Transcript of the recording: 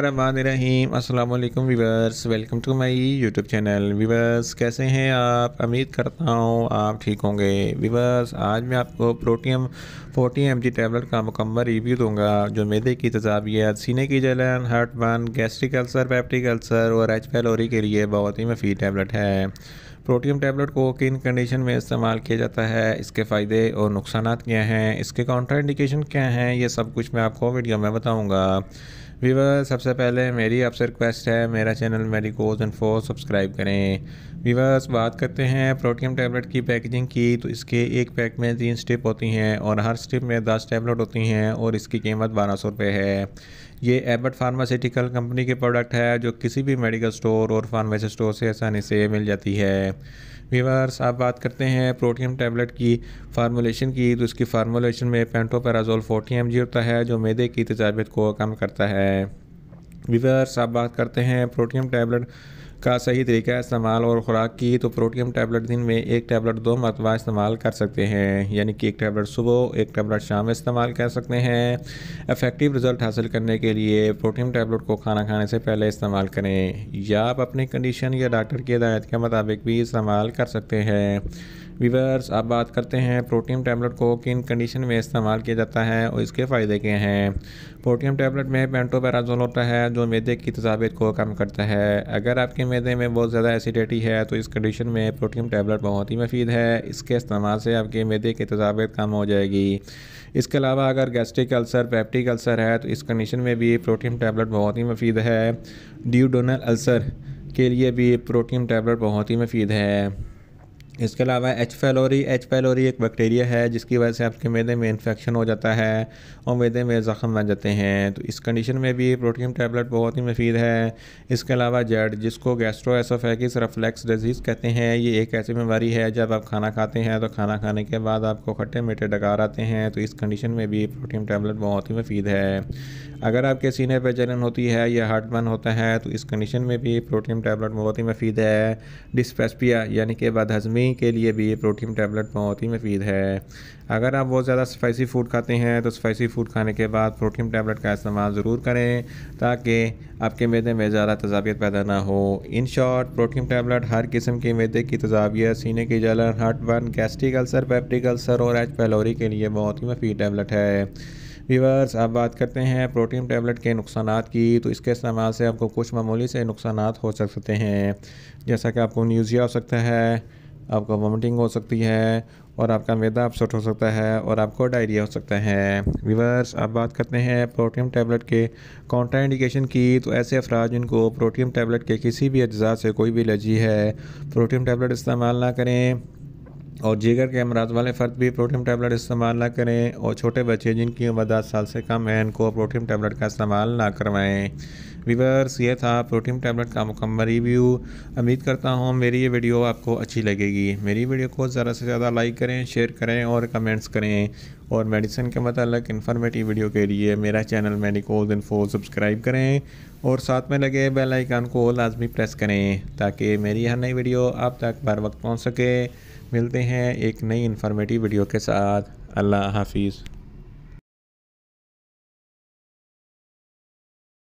रहीम अस्सलाम वालेकुम viewers welcome to my YouTube channel viewers कैसे हैं आप उम्मीद करता हूँ आप ठीक होंगे वीवर्स आज मैं आपको प्रोटीम 40 एम जी टेबलेट का मुकम्मल रिव्यू दूंगा जो मैदे की तजावियत सीने की जलन heart burn gastric ulcer peptic ulcer और एच पैलोरी के लिए बहुत ही मफीद टैबलेट है प्रोटीम टैबलेट को किन कंडीशन में इस्तेमाल किया जाता है इसके फ़ायदे और नुकसान क्या हैं इसके काउंटर इंडिकेशन क्या हैं ये सब कुछ मैं आपको वीडियो में बताऊँगा वीवर सबसे पहले मेरी आपसे रिक्वेस्ट है मेरा channel medicos and four subscribe करें वीवर्स बात करते हैं प्रोटीन टैबलेट की पैकेजिंग की तो इसके एक पैक में तीन स्टिप होती हैं और हर स्टिप में दस टैबलेट होती हैं और इसकी कीमत बारह सौ रुपये है ये एबट फार्मास्यूटिकल कंपनी के प्रोडक्ट है जो किसी भी मेडिकल स्टोर और फार्मेसी स्टोर से आसानी से मिल जाती है वीवर्स आप बात करते हैं प्रोटीन टैबलेट की फार्मोलेशन की तो इसकी फार्मोलेशन में पेंटोपेराजोल 40 एम होता है जो मैदे की तजावियत को कम करता है वीवर्स आप बात करते हैं प्रोटीन टैबलेट का सही तरीका इस्तेमाल और ख़ुराक की तो प्रोटीन टैबलेट दिन में एक टैबलेट दो मरतबा इस्तेमाल कर सकते हैं यानी कि एक टैबलेट सुबह एक टैबलेट शाम में इस्तेमाल कर सकते हैं इफेक्टिव रिज़ल्ट हासिल करने के लिए प्रोटीन टैबलेट को खाना खाने से पहले इस्तेमाल करें या आप अपनी कंडीशन या डॉक्टर की हदायत के मुताबिक भी इस्तेमाल कर सकते हैं वीवर्स अब बात करते हैं प्रोटीन टैबलेट को किन कंडीशन में इस्तेमाल किया जाता है और इसके फ़ायदे क्या हैं प्रोटीन टैबलेट में पेंटोपेराजोल होता है जो मैदे की तजावीत को कम करता है अगर आपके मैदे में बहुत ज़्यादा एसिडिटी है तो इस कंडीशन में प्रोटीन टैबलेट बहुत ही मफीद है इसके इस्तेमाल से आपके मैदे की तजावीत कम हो जाएगी इसके अलावा अगर गैस्ट्रिक अल्सर पैप्टिक अल्सर है तो इस कंडीशन में भी प्रोटीन टैबलेट बहुत ही मफीद है ड्यूडोनल अल्सर के लिए भी प्रोटीन टैबलेट बहुत ही मफीद है इसके अलावा एच फैलोरी एच फैलोरी एक बैक्टीरिया है जिसकी वजह से आपके मैदे में इन्फेक्शन हो जाता है और मैदे में ज़ख़म बन जाते हैं तो इस कंडीशन में भी प्रोटीन टैबलेट बहुत ही मुफीद है इसके अलावा जेड जिसको गैस्ट्रो एसोफेगिस रफ्लैक्स डिजीज़ कहते हैं ये एक ऐसी बीमारी है जब आप खाना खाते हैं तो खाना खाने के बाद आपको खट्टे मीठे डकार आते हैं तो इस कंडीशन में भी प्रोटीन टैबलेट बहुत ही मुफीद है अगर आपके सीने पर जलन होती है या हार्ट बर्न होता है तो इस कंडीशन में भी प्रोटीन टैबलेट बहुत ही मुफीद है डिस्पेस्पिया यानी कि बदहजमी उन्हीं के लिए भी ये प्रोटीन टैबलेट बहुत ही मफीद है अगर आप बहुत ज़्यादा स्पाइसी फूड खाते हैं तो स्पाइसी फूड खाने के बाद प्रोटीन टैबलेट का इस्तेमाल ज़रूर करें ताकि आपके मैदे में ज़्यादा तजावियत पैदा ना हो इन शॉर्ट प्रोटीन टैबलेट हर किस्म के मैदे की तजावियत सीने की जलन heart burn gastric ulcer peptic ulcer और एच पैलोरी के लिए बहुत ही मफीद टैबलेट है व्यूवर्स आप बात करते हैं प्रोटीन टैबलेट के नुकसान की तो इसके इस्तेमाल से आपको कुछ मामूली से नुकसान हो सकते हैं जैसा कि आपको न्यूज़िया हो सकता है आपको वॉमिटिंग हो सकती है और आपका मैदा अपसेट हो सकता है और आपको डायरिया हो सकता है विवर्स आप बात करते हैं प्रोटीन टैबलेट के कॉन्ट्रा इंडिकेशन की तो ऐसे अफराज जिनको प्रोटीन टैबलेट के किसी भी अज्जा से कोई भी एलर्जी है प्रोटीन टैबलेट इस्तेमाल ना करें और जीगर के अमराज वाले फ़र्द भी प्रोटीन टैबलेट इस्तेमाल ना करें और छोटे बच्चे जिनकी उम्र दस साल से कम है इनको प्रोटीन टैबलेट का इस्तेमाल ना करवाएं रिवर्स ये था प्रोटीन टैबलेट का मुकम्मल रिव्यू उम्मीद करता हूँ मेरी ये वीडियो आपको अच्छी लगेगी मेरी वीडियो को ज़्यादा से ज़्यादा लाइक करें शेयर करें और कमेंट्स करें और मेडिसिन के मतलब इन्फॉर्मेटिव वीडियो के लिए मेरा चैनल मेडिकोज इन्फो सब्सक्राइब करें और साथ में लगे बेल आइकन को लाजमी प्रेस करें ताकि मेरी हर नई वीडियो आप तक बर वक्त पहुँच सके मिलते हैं एक नई इन्फॉर्मेटिव वीडियो के साथ अल्लाह हाफिज़